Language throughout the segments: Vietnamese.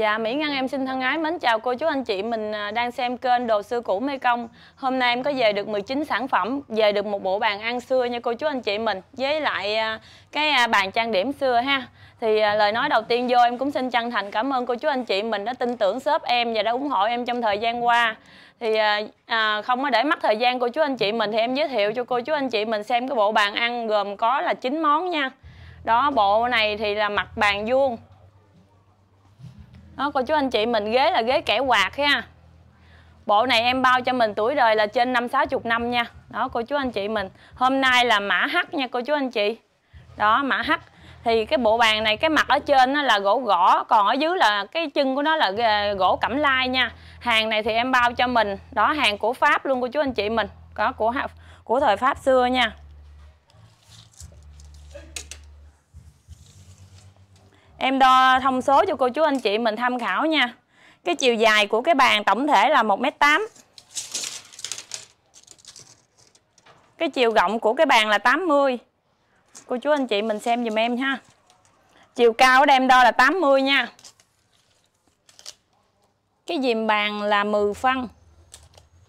Dạ, Mỹ Ngân em xin thân ái mến chào cô chú anh chị Mình à, đang xem kênh Đồ Xưa Cũ Mê Công Hôm nay em có về được 19 sản phẩm Về được một bộ bàn ăn xưa nha cô chú anh chị mình Với lại à, cái à, bàn trang điểm xưa ha Thì lời nói đầu tiên vô em cũng xin chân thành cảm ơn cô chú anh chị mình Đã tin tưởng shop em và đã ủng hộ em trong thời gian qua thì à, không có để mất thời gian cô chú anh chị mình thì em giới thiệu cho cô chú anh chị mình xem cái bộ bàn ăn gồm có là 9 món nha đó bộ này thì là mặt bàn vuông đó cô chú anh chị mình ghế là ghế kẻ quạt ha bộ này em bao cho mình tuổi đời là trên năm sáu chục năm nha đó cô chú anh chị mình hôm nay là mã h nha cô chú anh chị đó mã h thì cái bộ bàn này cái mặt ở trên nó là gỗ gõ còn ở dưới là cái chân của nó là gỗ cẩm lai nha hàng này thì em bao cho mình đó hàng của pháp luôn cô chú anh chị mình có của của thời pháp xưa nha em đo thông số cho cô chú anh chị mình tham khảo nha cái chiều dài của cái bàn tổng thể là 1m8 cái chiều rộng của cái bàn là 80 cô chú anh chị mình xem dùm em ha chiều cao ở đây em đo là 80 nha cái dìm bàn là 10 phân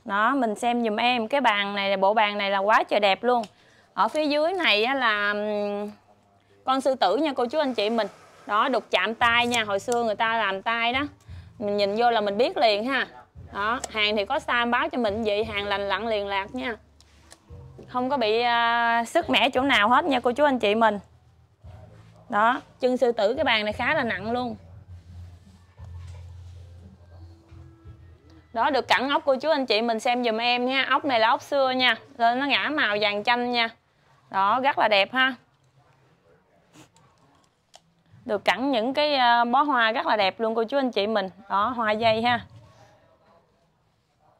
đó mình xem dùm em cái bàn này bộ bàn này là quá trời đẹp luôn ở phía dưới này là con sư tử nha cô chú anh chị mình đó đục chạm tay nha hồi xưa người ta làm tay đó mình nhìn vô là mình biết liền ha đó hàng thì có size báo cho mình vậy hàng lành lặn liền lạc nha không có bị uh, sức mẻ chỗ nào hết nha cô chú anh chị mình đó chân sư tử cái bàn này khá là nặng luôn đó được cẳng ốc cô chú anh chị mình xem giùm em nha ốc này là ốc xưa nha nên nó ngã màu vàng chanh nha đó rất là đẹp ha được cẳng những cái ờ, bó hoa rất là đẹp luôn cô chú anh chị mình đó hoa dây ha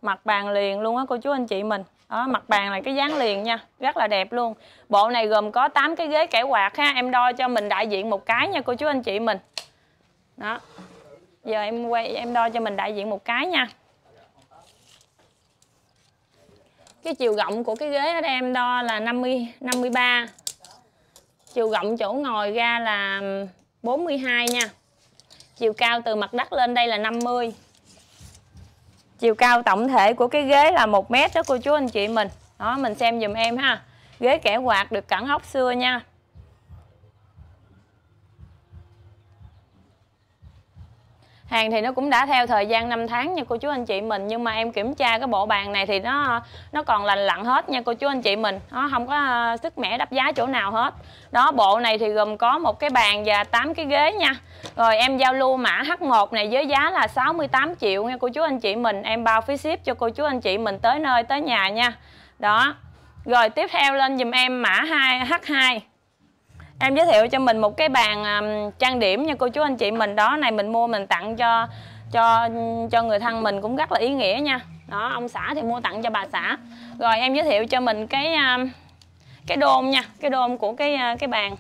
mặt bàn liền luôn á cô chú anh chị mình đó mặt bàn là cái dáng liền nha rất là đẹp luôn bộ này gồm có 8 cái ghế kẻ quạt ha em đo cho mình đại diện một cái nha cô chú anh chị mình đó giờ em quay em đo cho mình đại diện một cái nha cái chiều rộng của cái ghế ở đây em đo là 50 53 chiều rộng chỗ ngồi ra là 42 nha Chiều cao từ mặt đất lên đây là 50 Chiều cao tổng thể của cái ghế là 1 mét đó cô chú anh chị mình Đó mình xem dùm em ha Ghế kẻ quạt được cẩn ốc xưa nha hàng thì nó cũng đã theo thời gian 5 tháng nha cô chú anh chị mình nhưng mà em kiểm tra cái bộ bàn này thì nó nó còn lành lặn hết nha cô chú anh chị mình nó không có ờ, sức mẻ đắp giá chỗ nào hết đó bộ này thì gồm có một cái bàn và 8 cái ghế nha rồi em giao lưu mã H1 này với giá là 68 triệu nha cô chú anh chị mình em bao phí ship cho cô chú anh chị mình tới nơi tới nhà nha đó rồi tiếp theo lên dùm em mã 2 H2 em giới thiệu cho mình một cái bàn trang điểm nha cô chú anh chị mình đó này mình mua mình tặng cho cho cho người thân mình cũng rất là ý nghĩa nha đó ông xã thì mua tặng cho bà xã rồi em giới thiệu cho mình cái cái đôn nha cái đôn của cái cái bàn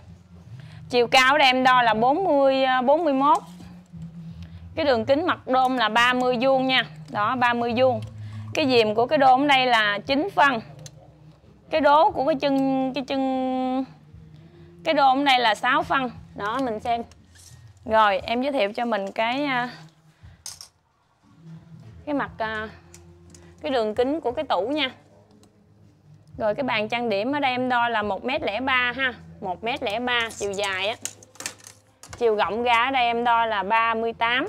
chiều cao của em đo là 40 uh, 41 cái đường kính mặt đôn là 30 vuông nha đó 30 vuông cái dìm của cái đôn đây là 9 phân cái đố của cái chân cái chân cái đô hôm nay là 6 phân đó mình xem rồi em giới thiệu cho mình cái à, cái mặt à, cái đường kính của cái tủ nha rồi cái bàn trang điểm ở đây em đo là 1 m ba ha 1 m ba chiều dài á Chiều rộng ra ở đây em đo là 38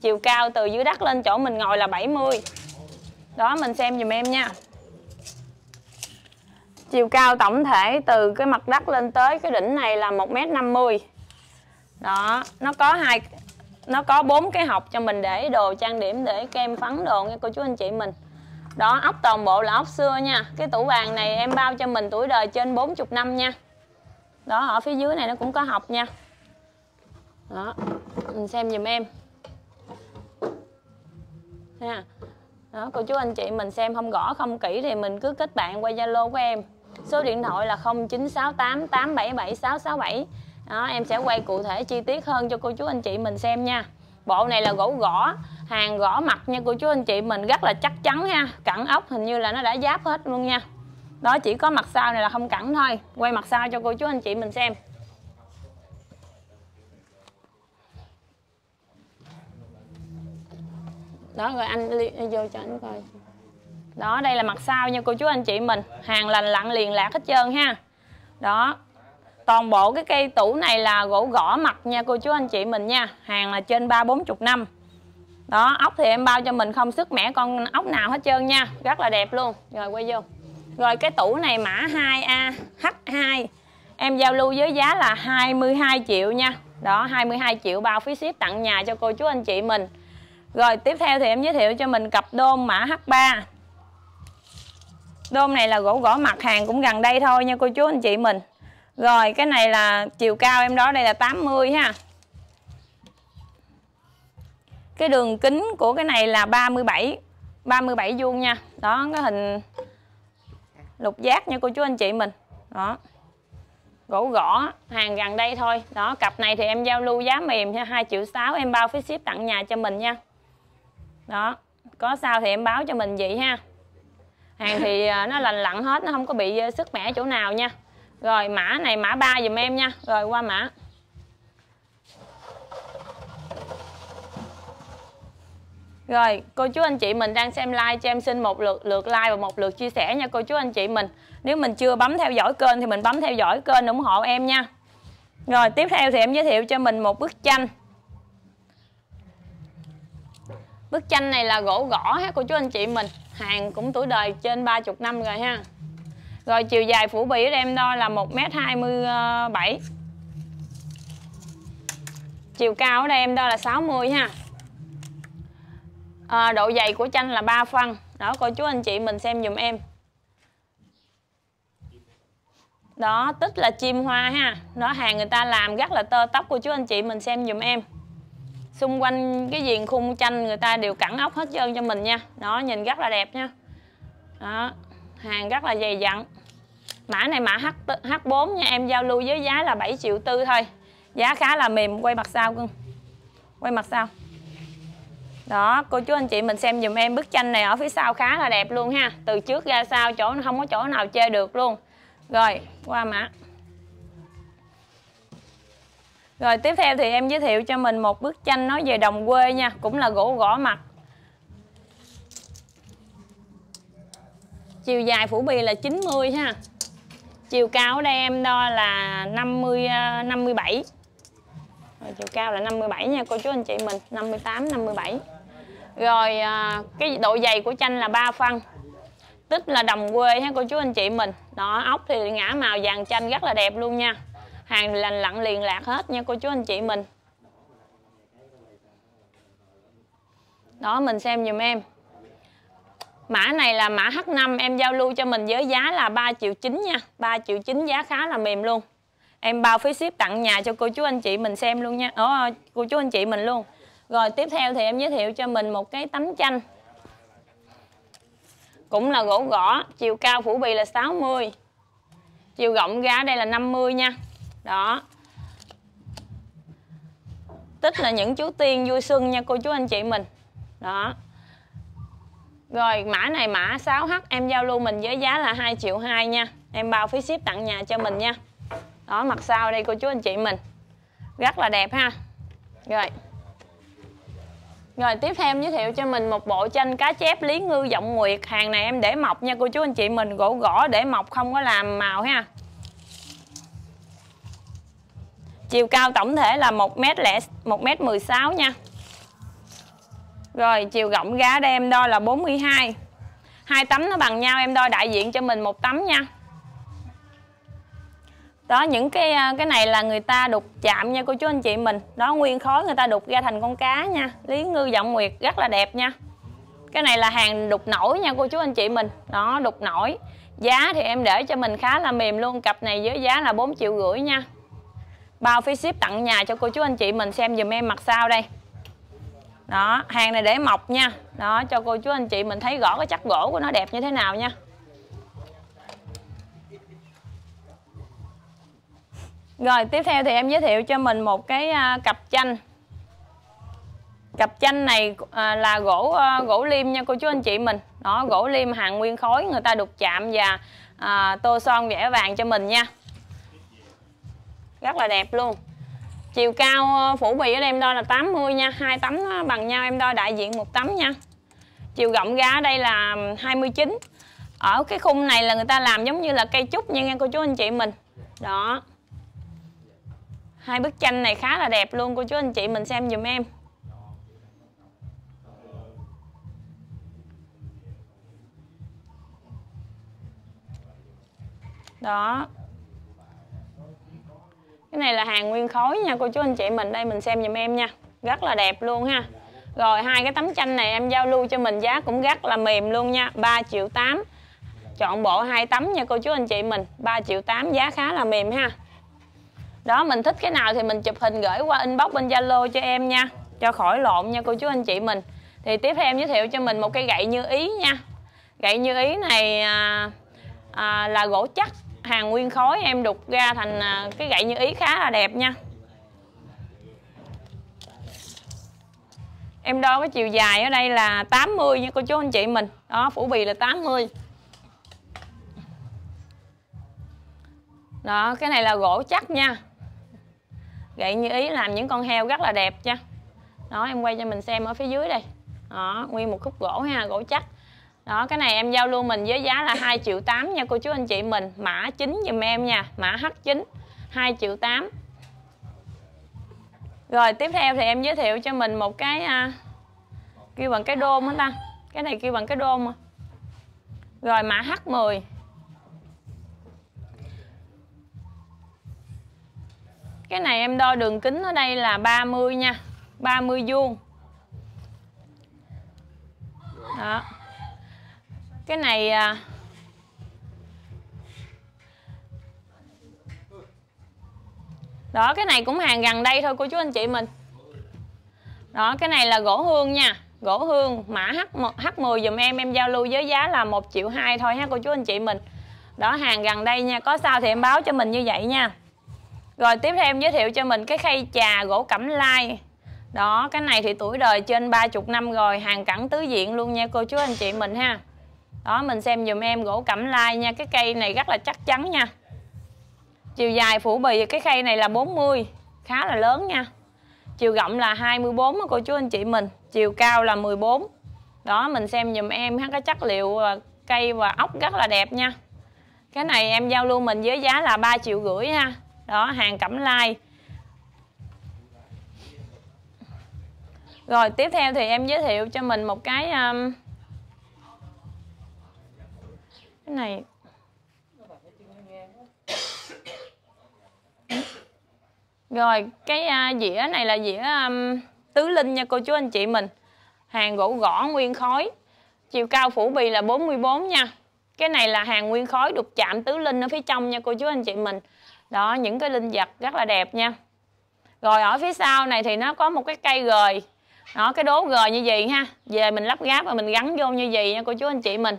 Chiều cao từ dưới đất lên chỗ mình ngồi là 70 Đó mình xem dùm em nha chiều cao tổng thể từ cái mặt đất lên tới cái đỉnh này là 1m50 đó nó có hai nó có bốn cái hộc cho mình để đồ trang điểm để kem phấn đồ nha cô chú anh chị mình đó ốc toàn bộ là ốc xưa nha cái tủ vàng này em bao cho mình tuổi đời trên 40 năm nha đó ở phía dưới này nó cũng có hộc nha đó mình xem giùm em nha đó cô chú anh chị mình xem không rõ không kỹ thì mình cứ kết bạn qua zalo của em số điện thoại là 0968877667 đó em sẽ quay cụ thể chi tiết hơn cho cô chú anh chị mình xem nha bộ này là gỗ gõ hàng gõ mặt nha cô chú anh chị mình rất là chắc chắn ha cẩn ốc hình như là nó đã giáp hết luôn nha đó chỉ có mặt sau này là không cẩn thôi quay mặt sau cho cô chú anh chị mình xem đó rồi anh đi, đi vô cho anh coi đó đây là mặt sau nha cô chú anh chị mình hàng lành lặn liền lạc hết trơn ha đó toàn bộ cái cây tủ này là gỗ gõ mặt nha cô chú anh chị mình nha hàng là trên ba bốn chục năm đó ốc thì em bao cho mình không sức mẻ con ốc nào hết trơn nha rất là đẹp luôn rồi quay vô rồi cái tủ này mã 2A H2 em giao lưu với giá là 22 triệu nha đó 22 triệu bao phí ship tặng nhà cho cô chú anh chị mình rồi tiếp theo thì em giới thiệu cho mình cặp đôn mã H3 Đôm này là gỗ gõ mặt hàng cũng gần đây thôi nha cô chú anh chị mình Rồi cái này là chiều cao em đó đây là 80 ha Cái đường kính của cái này là 37 37 vuông nha Đó cái hình lục giác nha cô chú anh chị mình Đó gỗ gõ hàng gần đây thôi đó cặp này thì em giao lưu giá mềm nha hai triệu sáu em bao phí ship tặng nhà cho mình nha đó có sao thì em báo cho mình vậy ha hàng thì à, nó lành lặn hết nó không có bị à, sức mẻ chỗ nào nha rồi mã này mã 3 dùm em nha rồi qua mã Rồi, cô chú anh chị mình đang xem like cho em xin một lượt lượt like và một lượt chia sẻ nha cô chú anh chị mình. Nếu mình chưa bấm theo dõi kênh thì mình bấm theo dõi kênh ủng hộ em nha. Rồi, tiếp theo thì em giới thiệu cho mình một bức tranh Bức tranh này là gỗ gõ hết cô chú anh chị mình Hàng cũng tuổi đời trên 30 năm rồi ha Rồi chiều dài phủ bỉ của em đo là 1m27 ờ, Chiều cao ở đây em đo là 60 ha à, Độ dày của tranh là 3 phân Đó cô chú anh chị mình xem dùm em Đó tích là chim hoa ha Đó hàng người ta làm rất là tơ tóc cô chú anh chị mình xem dùm em xung quanh cái viền khung tranh người ta đều cẳng ốc hết trơn cho mình nha đó nhìn rất là đẹp nha đó hàng rất là dày dặn mã này mã H H4 nha em giao lưu với giá là 7 triệu tư thôi giá khá là mềm quay mặt sau cưng quay mặt sau đó cô chú anh chị mình xem dùm em bức tranh này ở phía sau khá là đẹp luôn ha từ trước ra sau chỗ không có chỗ nào chơi được luôn rồi qua mã rồi tiếp theo thì em giới thiệu cho mình một bức tranh nói về đồng quê nha Cũng là gỗ gõ mặt Chiều dài phủ bì là 90 ha Chiều cao ở đây em đo là 50, 57 à, Rồi, Chiều cao là 57 nha cô chú anh chị mình 58, 57 Rồi à, cái độ dày của tranh là 3 phân Tích là đồng quê ha cô chú anh chị mình Đó ốc thì ngã màu vàng chanh rất là đẹp luôn nha hàng lành lặn liền lạc hết nha cô chú anh chị mình đó mình xem dùm em mã này là mã H5 em giao lưu cho mình với giá là 3 triệu 9 nha 3 triệu 9 giá khá là mềm luôn em bao phí ship tặng nhà cho cô chú anh chị mình xem luôn nha Ủa, cô chú anh chị mình luôn rồi tiếp theo thì em giới thiệu cho mình một cái tấm chanh cũng là gỗ gõ chiều cao phủ bì là 60 chiều rộng ra đây là 50 nha đó tích là những chú tiên vui xuân nha cô chú anh chị mình đó rồi mã này mã 6H em giao lưu mình với giá là 2 triệu 2 nha Em bao phí ship tặng nhà cho mình nha Đó mặt sau đây cô chú anh chị mình Rất là đẹp ha Rồi Rồi tiếp theo giới thiệu cho mình một bộ tranh cá chép Lý Ngư Giọng Nguyệt Hàng này em để mọc nha cô chú anh chị mình Gỗ gõ để mọc không có làm màu ha chiều cao tổng thể là 1m một m 16 nha rồi chiều rộng gá đây em đo là 42 hai tấm nó bằng nhau em đo đại diện cho mình một tấm nha đó những cái à, cái này là người ta đục chạm nha cô chú anh chị mình đó nguyên khối người ta đục ra thành con cá nha lý ngư giọng nguyệt rất là đẹp nha cái này là hàng đục nổi nha cô chú anh chị mình đó đục nổi giá thì em để cho mình khá là mềm luôn cặp này với giá là 4 triệu rưỡi nha bao phí ship tặng nhà cho cô chú anh chị mình xem dùm em mặt sau đây đó hàng này để mọc nha đó cho cô chú anh chị mình thấy rõ cái chắc gỗ của nó đẹp như thế nào nha rồi tiếp theo thì em giới thiệu cho mình một cái à, cặp chanh cặp chanh này à, là gỗ à, gỗ lim nha cô chú anh chị mình đó gỗ lim hàng nguyên khối người ta đục chạm và à, tô son vẽ vàng cho mình nha rất là đẹp luôn chiều cao ờ, phủ bì ở đây em đo là 80 nha hai tấm ờ, bằng nhau em đo đại diện một tấm nha chiều rộng ra đây là 29 ở cái khung này là người ta làm giống như là cây trúc nha nghe cô chú anh chị mình đó hai bức tranh này khá là đẹp luôn cô chú anh chị mình xem dùm em đó cái này là hàng nguyên khối nha cô chú anh chị mình đây mình xem giùm em nha rất là đẹp luôn ha rồi hai cái tấm tranh này em giao lưu cho mình giá cũng rất là mềm luôn nha 3 triệu 8 chọn bộ hai tấm nha cô chú anh chị mình 3 triệu 8 giá khá là mềm ha đó mình thích cái nào thì mình chụp hình gửi qua inbox bên Zalo cho em nha cho khỏi lộn nha cô chú anh chị mình thì tiếp theo em giới thiệu cho mình một cây gậy như ý nha gậy như ý này à, à, là gỗ chắc hàng nguyên khối em đục ra thành à, cái gậy như ý khá là đẹp nha em đo cái chiều dài ở đây là 80 nha cô chú anh chị mình đó phủ bì là 80 đó cái này là gỗ chắc nha gậy như ý làm những con heo rất là đẹp nha đó em quay cho mình xem ở phía dưới đây đó nguyên một khúc gỗ ha gỗ chắc đó cái này em giao lưu mình với giá là 2 triệu 8 nha cô chú anh chị mình mã 9 dùm em nha mã H9 2 triệu 8 rồi tiếp theo thì em giới thiệu cho mình một cái à, kêu bằng cái đôm hả ta cái này kêu bằng cái đôm rồi mã H10 cái này em đo đường kính ở đây là 30 nha 30 vuông cái này à, đó cái này cũng hàng gần đây thôi cô chú anh chị mình đó cái này là gỗ hương nha gỗ hương mã H1, H10 dùm em em giao lưu với giá là một triệu hai thôi ha cô chú anh chị mình đó hàng gần đây nha có sao thì em báo cho mình như vậy nha rồi tiếp theo em giới thiệu cho mình cái khay trà gỗ cẩm lai đó cái này thì tuổi đời trên 30 năm rồi hàng cẳng tứ diện luôn nha cô chú anh chị mình ha đó mình xem dùm em gỗ cẩm lai nha cái cây này rất là chắc chắn nha chiều dài phủ bì cái cây này là 40 khá là lớn nha chiều rộng là 24 cô chú anh chị mình chiều cao là 14 đó mình xem dùm em ha cái chất liệu à, cây và ốc rất là đẹp nha cái này em giao lưu mình với giá là 3 triệu rưỡi ha đó hàng cẩm lai rồi tiếp theo thì em giới thiệu cho mình một cái um, cái này rồi cái à, dĩa này là dĩa um, tứ linh nha cô chú anh chị mình hàng gỗ gõ nguyên khói chiều cao phủ bì là 44 nha cái này là hàng nguyên khói được chạm tứ linh ở phía trong nha cô chú anh chị mình đó những cái linh vật rất là đẹp nha rồi ở phía sau này thì nó có một cái cây gời nó cái đố gời như vậy ha về mình lắp ráp và mình gắn vô như vậy nha cô chú anh chị mình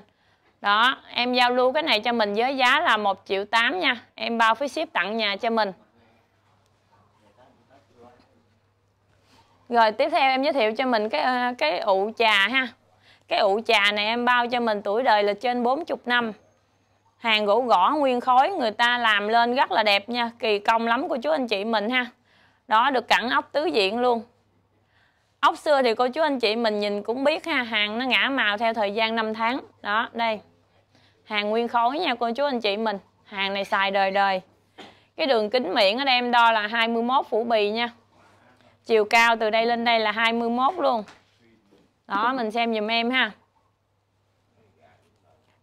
đó em giao lưu cái này cho mình với giá là 1 triệu 8 nha em bao phí ship tặng nhà cho mình rồi tiếp theo em giới thiệu cho mình cái ờ, cái ụ trà ha cái ụ trà này em bao cho mình tuổi đời là trên 40 năm hàng gỗ gõ nguyên khối người ta làm lên rất là đẹp nha kỳ công lắm của chú anh chị mình ha đó được cẳng ốc tứ diện luôn ốc xưa thì cô chú anh chị mình nhìn cũng biết ha hàng nó ngã màu theo thời gian năm tháng đó đây hàng nguyên khối nha cô chú anh chị mình hàng này xài đời đời cái đường kính miệng ở đây em đo là 21 phủ bì nha chiều cao từ đây lên đây là 21 luôn đó mình xem dùm em ha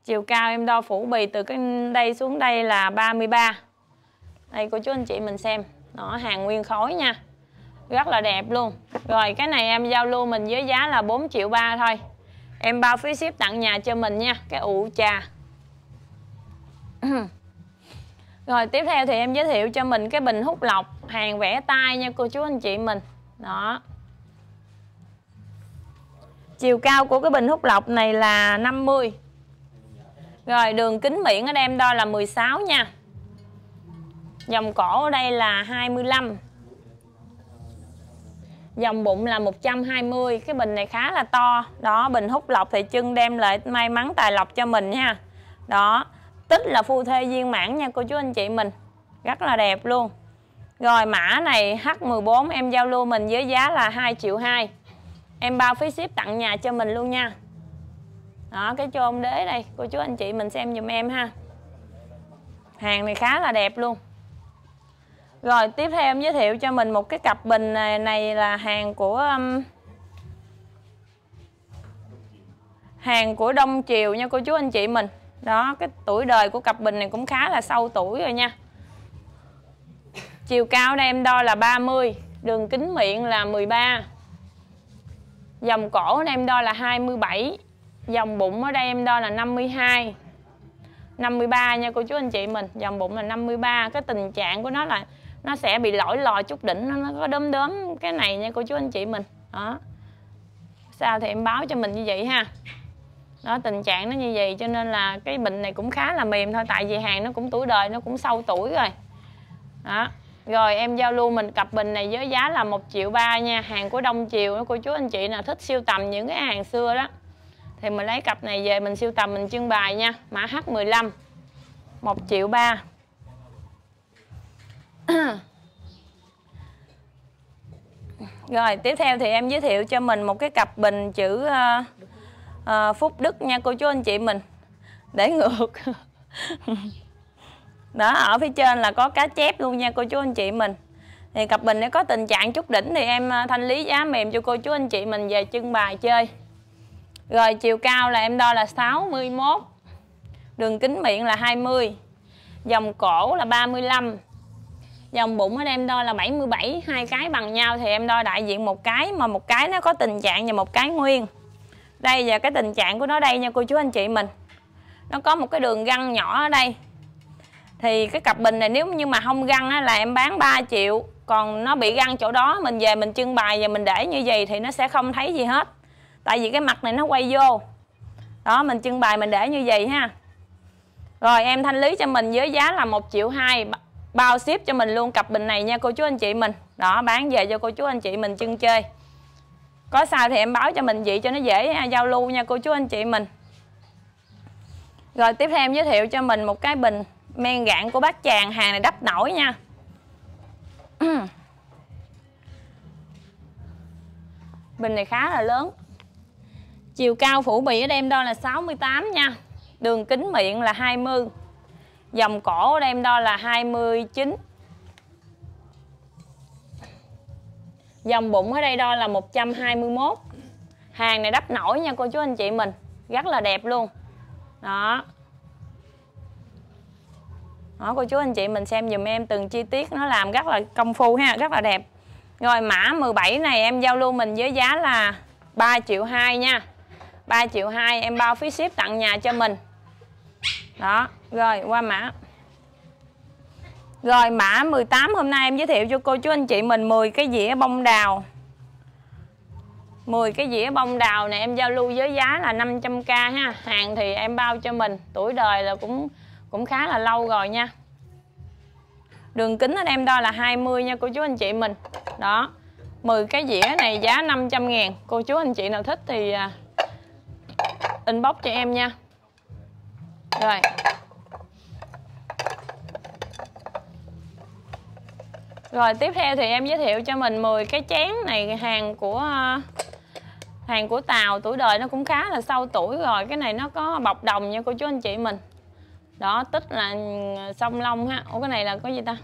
chiều cao em đo phủ bì từ cái đây xuống đây là 33 đây cô chú anh chị mình xem nó hàng nguyên khối nha rất là đẹp luôn rồi cái này em giao lưu mình với giá là 4 triệu ba thôi em bao phí ship tặng nhà cho mình nha cái ụ trà rồi tiếp theo thì em giới thiệu cho mình cái bình hút lọc hàng vẽ tay nha cô chú anh chị mình đó chiều cao của cái bình hút lọc này là 50 rồi đường kính miệng ở đây em đo là 16 nha dòng cổ ở đây là 25 dòng bụng là 120 cái bình này khá là to đó bình hút lọc thì chân đem lại may mắn tài lộc cho mình nha đó tích là phu thê viên mãn nha cô chú anh chị mình rất là đẹp luôn rồi mã này H14 em giao lưu mình với giá là 2 triệu 2 Em bao phí ship tặng nhà cho mình luôn nha Đó cái chôn đế đây Cô chú anh chị mình xem dùm em ha Hàng này khá là đẹp luôn Rồi tiếp theo em giới thiệu cho mình một cái cặp bình này, này là hàng của um, Hàng của Đông Triều nha cô chú anh chị mình đó cái tuổi đời của cặp bình này cũng khá là sâu tuổi rồi nha chiều cao đây em đo là 30 đường kính miệng là 13 dòng cổ đây em đo là 27 dòng bụng ở đây em đo là 52 53 nha cô chú anh chị mình dòng bụng là 53 cái tình trạng của nó là nó sẽ bị lỗi lò chút đỉnh nó có đốm đốm cái này nha cô chú anh chị mình đó sao thì em báo cho mình như vậy ha đó tình trạng nó như vậy cho nên là cái bệnh này cũng khá là mềm thôi tại vì hàng nó cũng tuổi đời nó cũng sâu tuổi rồi đó rồi em giao lưu mình cặp bình này với giá là một triệu ba nha hàng của đông chiều cô chú anh chị nào thích siêu tầm những cái hàng xưa đó thì mình lấy cặp này về mình siêu tầm mình trưng bày nha mã h 15 một triệu ba rồi tiếp theo thì em giới thiệu cho mình một cái cặp bình chữ uh, à, phúc đức nha cô chú anh chị mình để ngược đó ở phía trên là có cá chép luôn nha cô chú anh chị mình thì cặp bình nếu có tình trạng chút đỉnh thì em ờ, thanh lý giá mềm cho cô chú anh chị mình về trưng bài chơi rồi chiều cao là em đo là 61 đường kính miệng là 20 dòng cổ là 35 dòng bụng ở em đo là 77 hai cái bằng nhau thì em đo đại diện một cái mà một cái nó có tình trạng và một cái nguyên đây và cái tình trạng của nó đây nha cô chú anh chị mình nó có một cái đường găng nhỏ ở đây thì cái cặp bình này nếu như mà không găng á, là em bán 3 triệu còn nó bị găng chỗ đó mình về mình trưng bày và mình để như vậy thì nó sẽ không thấy gì hết tại vì cái mặt này nó quay vô đó mình trưng bày mình để như vậy ha rồi em thanh lý cho mình với giá là 1 triệu 2 bao ship cho mình luôn cặp bình này nha cô chú anh chị mình đó bán về cho cô chú anh chị mình trưng chơi có sao thì em báo cho mình vậy cho nó dễ à, giao lưu nha cô chú anh chị mình rồi tiếp theo em giới thiệu cho mình một cái bình men gạn của bác chàng hàng này đắp nổi nha bình này khá là lớn chiều cao phủ bì ở đây em đo là 68 nha đường kính miệng là 20 dòng cổ ở đây em đo là 29 Dòng bụng ở đây đo là 121 Hàng này đắp nổi nha cô chú anh chị mình Rất là đẹp luôn Đó Đó cô chú anh chị mình xem dùm em từng chi tiết Nó làm rất là công phu ha Rất là đẹp Rồi mã 17 này em giao lưu mình với giá là 3 triệu 2 nha 3 triệu 2 em bao phí ship tặng nhà cho mình Đó Rồi qua mã rồi mã 18 hôm nay em giới thiệu cho cô chú anh chị mình 10 cái dĩa bông đào 10 cái dĩa bông đào này em giao lưu với giá là 500k ha Hàng thì em bao cho mình Tuổi đời là cũng cũng khá là lâu rồi nha Đường kính anh em đo là 20 nha cô chú anh chị mình Đó 10 cái dĩa này giá 500 ngàn Cô chú anh chị nào thích thì à, inbox cho em nha Rồi Rồi tiếp theo thì em giới thiệu cho mình 10 cái chén này hàng của ờ, hàng của Tàu tuổi đời nó cũng khá là sâu tuổi rồi cái này nó có bọc đồng nha cô chú anh chị mình đó tích là ờ, sông long ha ủa cái này là có gì ta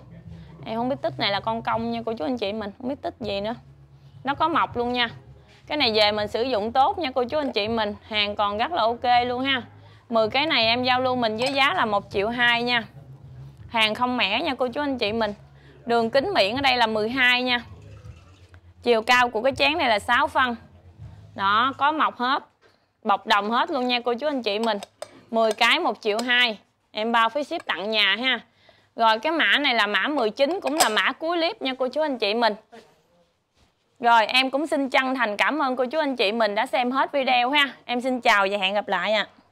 em không biết tích này là con công nha cô chú anh chị mình không biết tích gì nữa nó có mọc luôn nha cái này về mình sử dụng tốt nha cô chú anh chị mình hàng còn rất là ok luôn ha 10 cái này em giao luôn mình với giá là một triệu hai nha hàng không mẻ nha cô chú anh chị mình Đường kính miệng ở đây là 12 nha Chiều cao của cái chén này là 6 phân Đó, có mọc hết Bọc đồng hết luôn nha cô chú anh chị mình 10 cái 1 triệu 2 Em bao phí ship tặng nhà ha Rồi cái mã này là mã 19 Cũng là mã cuối clip nha cô chú anh chị mình Rồi em cũng xin chân thành cảm ơn cô chú anh chị mình đã xem hết video ha Em xin chào và hẹn gặp lại ạ à.